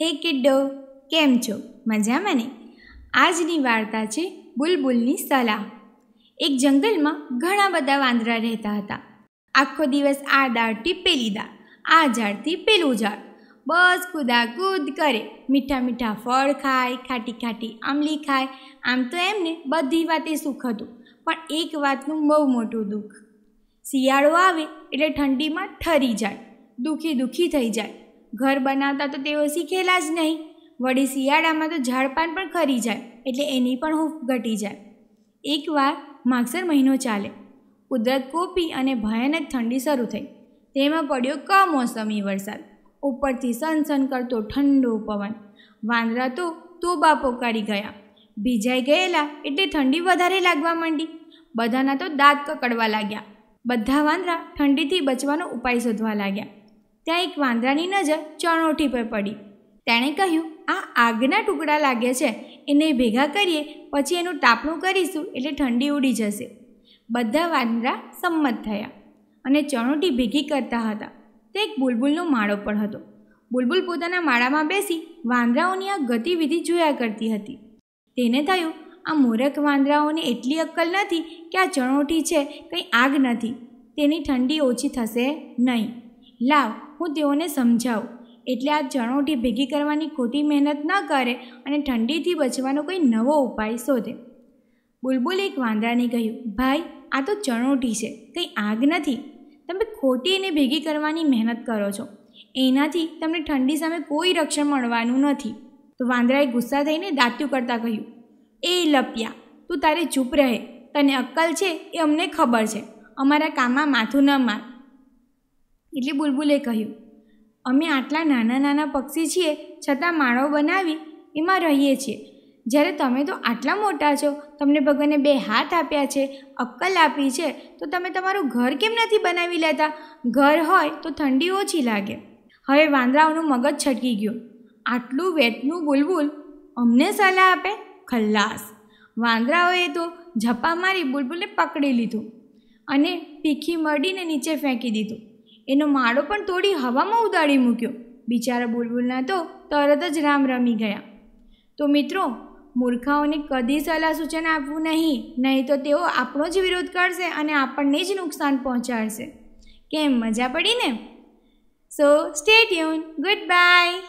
હે કિડ્ડો કેમ છો મજામાં ને આજની વાર્તા છે બુલબુલની સલાહ એક જંગલમાં ઘણા બધા વાંદરા રહેતા હતા આખો દિવસ આ દાળથી પેલી દાળ આ ઝાડથી પેલું ઝાડ બસ કુદા કૂદ કરે મીઠા મીઠા ફળ ખાય ખાટી ખાટી આમલી ખાય આમ તો એમને બધી વાતે સુખ હતું પણ એક વાતનું બહુ મોટું દુઃખ શિયાળો આવે એટલે ઠંડીમાં ઠરી જાય દુઃખી દુઃખી થઈ જાય ઘર બનાવતા તો તેઓ શીખેલા જ નહીં વળી શિયાળામાં તો ઝાડપાન પણ ખરી જાય એટલે એની પણ હૂફ ઘટી જાય એકવાર માગસર મહિનો ચાલે કુદરત કોપી અને ભયાનક ઠંડી શરૂ થઈ તેમાં પડ્યો કમોસમી વરસાદ ઉપરથી સનસન કરતો ઠંડો પવન વાંદરા તો તોબા પોકારી ગયા ભીજાઈ ગયેલા એટલે ઠંડી વધારે લાગવા માંડી બધાના તો દાંત કકડવા લાગ્યા બધા વાંદરા ઠંડીથી બચવાનો ઉપાય શોધવા લાગ્યા ત્યાં એક વાંદરાની નજર ચણોઠી પર પડી તેણે કહ્યું આ આગના ટુકડા લાગે છે એને ભેગા કરીએ પછી એનું તાપણું કરીશું એટલે ઠંડી ઉડી જશે બધા વાંદરા સંમત થયા અને ચણોટી ભેગી કરતા હતા તે એક બુલબુલનો માળો પણ હતો બુલબુલ પોતાના માળામાં બેસી વાંદરાઓની આ ગતિવિધિ જોયા કરતી હતી તેને થયું આ મૂરખ વાંદરાઓને એટલી અક્કલ નથી કે આ ચણોટી છે કંઈ આગ નથી તેની ઠંડી ઓછી થશે નહીં લાવ હું તેઓને સમજાવું એટલે આ ચણોટી ભેગી કરવાની ખોટી મહેનત ન કરે અને ઠંડીથી બચવાનો કોઈ નવો ઉપાય શોધે બુલબુલ એક વાંદરાને કહ્યું ભાઈ આ તો ચણોટી છે કંઈ આગ નથી તમે ખોટી એને ભેગી કરવાની મહેનત કરો છો એનાથી તમને ઠંડી સામે કોઈ રક્ષણ મળવાનું નથી તો વાંદરાએ ગુસ્સા થઈને દાંત્યું કરતાં કહ્યું એ લપ્યા તું તારે ચૂપ રહે તને અક્કલ છે એ અમને ખબર છે અમારા કામમાં માથું ન માર એટલે બુલબુલે કહ્યું અમે આટલા નાના નાના પક્ષી છીએ છતાં માળો બનાવી એમાં રહીએ છીએ જ્યારે તમે તો આટલા મોટા છો તમને ભગવાને બે હાથ આપ્યા છે અક્કલ આપી છે તો તમે તમારું ઘર કેમ નથી બનાવી લેતા ઘર હોય તો ઠંડી ઓછી લાગે હવે વાંદરાઓનું મગજ છટકી ગયું આટલું વેટનું બુલબુલ અમને સલાહ આપે ખલ્લાસ વાંદરાઓએ તો ઝપા મારી બુલબુલને પકડી લીધું અને પીખી મરડીને નીચે ફેંકી દીધું એનો માળો પણ તોડી હવામાં ઉડાડી મૂક્યો બિચારા બુલબુલના તો તરત જ રામ રમી ગયા તો મિત્રો મૂર્ખાઓને કદી સલાહ સૂચન આપવું નહીં નહીં તો તેઓ આપણો જ વિરોધ કરશે અને આપણને જ નુકસાન પહોંચાડશે કેમ મજા પડી ને so stay tuned good bye